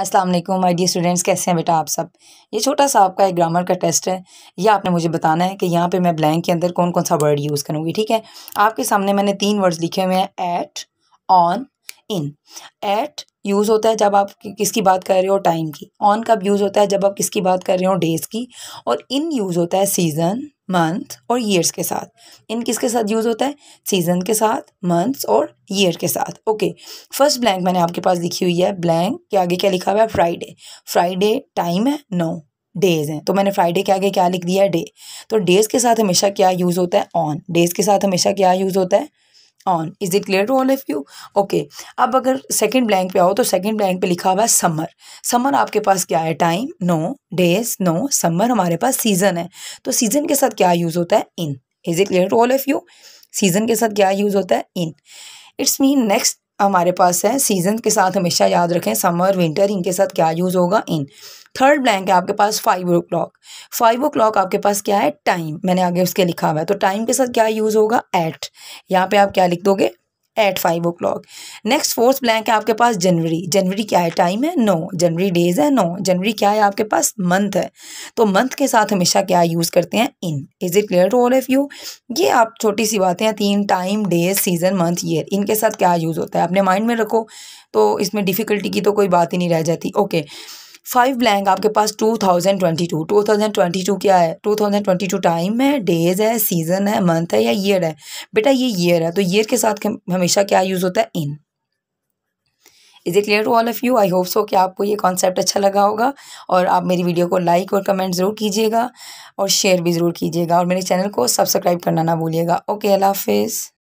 अस्सलाम वालेकुम my dear students कैसे हैं बेटा आप सब ये छोटा सा आपका एक ग्रामर का टेस्ट है ये आपने मुझे बताना है कि यहाँ पे मैं ब्लैंक के अंदर कौन कौन सा वर्ड यूज़ करूँगी ठीक है आपके सामने मैंने तीन वर्ड्स लिखे हुए हैं at on in at use होता है जब आप किसकी बात कर रहे हो टाइम की ऑन कब यूज़ होता है जब आप किसकी बात कर रहे हो डेज़ की और इन यूज़ होता है सीज़न मंथ और ईयर्स के साथ इन किसके साथ यूज़ होता है सीज़न के साथ मंथ्स और ईयर के साथ ओके फर्स्ट ब्लैंक मैंने आपके पास लिखी हुई है ब्लैंक के आगे क्या लिखा हुआ है फ्राइडे फ्राइडे टाइम है नो no. डेज हैं तो मैंने फ्राइडे के आगे क्या लिख दिया है डे तो डेज़ के साथ हमेशा क्या यूज़ होता है ऑन डेज़ के साथ हमेशा क्या यूज़ होता है on is it clear to all of you okay अब अगर सेकेंड ब्लैंक पे आओ तो सेकेंड ब्लैंक पे लिखा हुआ है समर समर आपके पास क्या है time no days no summer हमारे पास सीजन है तो सीजन के साथ क्या यूज होता है in is it clear to all of you season के साथ क्या यूज होता है इन इट्स मीन नेक्स्ट हमारे पास है सीजन के साथ हमेशा याद रखें समर विंटर इनके साथ क्या यूज़ होगा इन थर्ड ब्लैंक है आपके पास five o'clock five o'clock आपके पास क्या है टाइम मैंने आगे उसके लिखा हुआ है तो टाइम के साथ क्या यूज़ होगा एट यहाँ पे आप क्या लिख दोगे at five o'clock next fourth blank है आपके पास जनवरी जनवरी क्या है टाइम है नो जनवरी डेज है नो जनवरी क्या है आपके पास मंथ है तो मंथ के साथ हमेशा क्या यूज़ करते हैं in is it clear to all of you ये आप छोटी सी बातें हैं तीन time days season month year इनके साथ क्या यूज़ होता है अपने माइंड में रखो तो इसमें डिफ़िकल्टी की तो कोई बात ही नहीं रह जाती ओके okay. फाइव ब्लैंक आपके पास two thousand twenty two two thousand twenty two क्या है two thousand twenty two time है डेज है सीजन है मंथ है या ईयर है बेटा ये ईयर है तो ईयर के साथ हमेशा क्या यूज़ होता है in is it clear to all of you I hope so कि आपको ये कॉन्सेप्ट अच्छा लगा होगा और आप मेरी वीडियो को लाइक और कमेंट ज़रूर कीजिएगा और शेयर भी ज़रूर कीजिएगा और मेरे चैनल को सब्सक्राइब करना ना भूलिएगा ओके अल्लाह हाफिज़